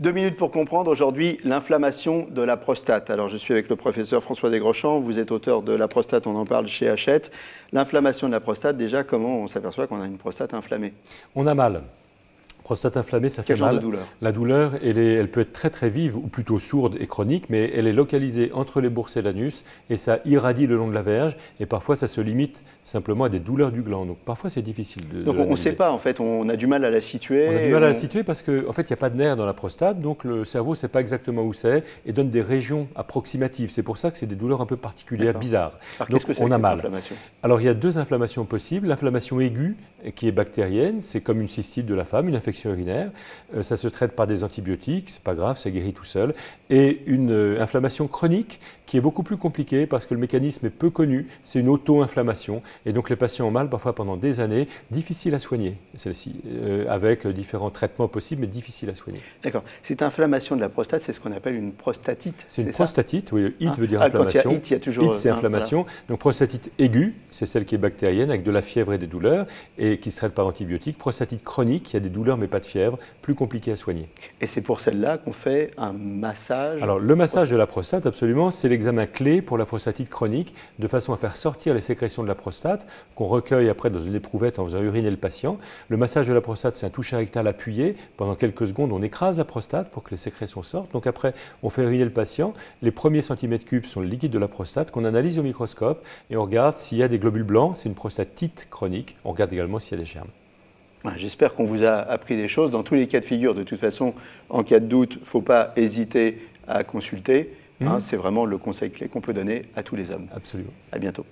Deux minutes pour comprendre aujourd'hui l'inflammation de la prostate. Alors je suis avec le professeur François Desgrochamps, vous êtes auteur de La prostate, on en parle chez Hachette. L'inflammation de la prostate, déjà, comment on s'aperçoit qu'on a une prostate inflammée On a mal. Prostate inflammée, ça fait mal. douleur la douleur, elle, elle, peut être très très vive, ou plutôt sourde et chronique, mais elle est localisée entre les bourses et l'anus, et ça irradie le long de la verge, et parfois ça se limite simplement à des douleurs du gland. Donc parfois c'est difficile de. Donc on ne sait pas en fait, on a du mal à la situer. On a du mal à la situer parce qu'en fait il n'y a pas de nerf dans la prostate, donc le cerveau ne sait pas exactement où c'est et donne des régions approximatives. C'est pour ça que c'est des douleurs un peu particulières, bizarres. Alors, qu'est-ce que on a mal. Alors il y a deux inflammations possibles l'inflammation aiguë euh, qui est bactérienne, c'est comme une cystite de la femme, une infection urinaire. Euh, ça se traite par des antibiotiques, c'est pas grave, ça guérit tout seul. Et une euh, inflammation chronique qui est beaucoup plus compliquée parce que le mécanisme est peu connu, c'est une auto-inflammation. Et donc les patients ont mal parfois pendant des années, difficile à soigner celle-ci, avec différents traitements possibles, mais difficile à soigner. D'accord. Cette inflammation de la prostate, c'est ce qu'on appelle une prostatite. C'est une prostatite, oui, it ah. veut dire inflammation. Ah, il y a it, il y a toujours. c'est hein, inflammation. Donc prostatite aiguë, c'est celle qui est bactérienne avec de la fièvre et des douleurs. Et qui se traitent par antibiotiques. Prostatite chronique, il y a des douleurs mais pas de fièvre, plus compliqué à soigner. Et c'est pour celle-là qu'on fait un massage Alors le massage de la prostate, absolument, c'est l'examen clé pour la prostatite chronique, de façon à faire sortir les sécrétions de la prostate, qu'on recueille après dans une éprouvette en faisant uriner le patient. Le massage de la prostate, c'est un toucher rectal appuyé. Pendant quelques secondes, on écrase la prostate pour que les sécrétions sortent. Donc après, on fait uriner le patient. Les premiers centimètres cubes sont le liquide de la prostate qu'on analyse au microscope et on regarde s'il y a des globules blancs, c'est une prostatite chronique. On regarde également J'espère qu'on vous a appris des choses. Dans tous les cas de figure, de toute façon, en cas de doute, il ne faut pas hésiter à consulter. Mmh. Hein, c'est vraiment le conseil clé qu'on peut donner à tous les hommes. Absolument. À bientôt.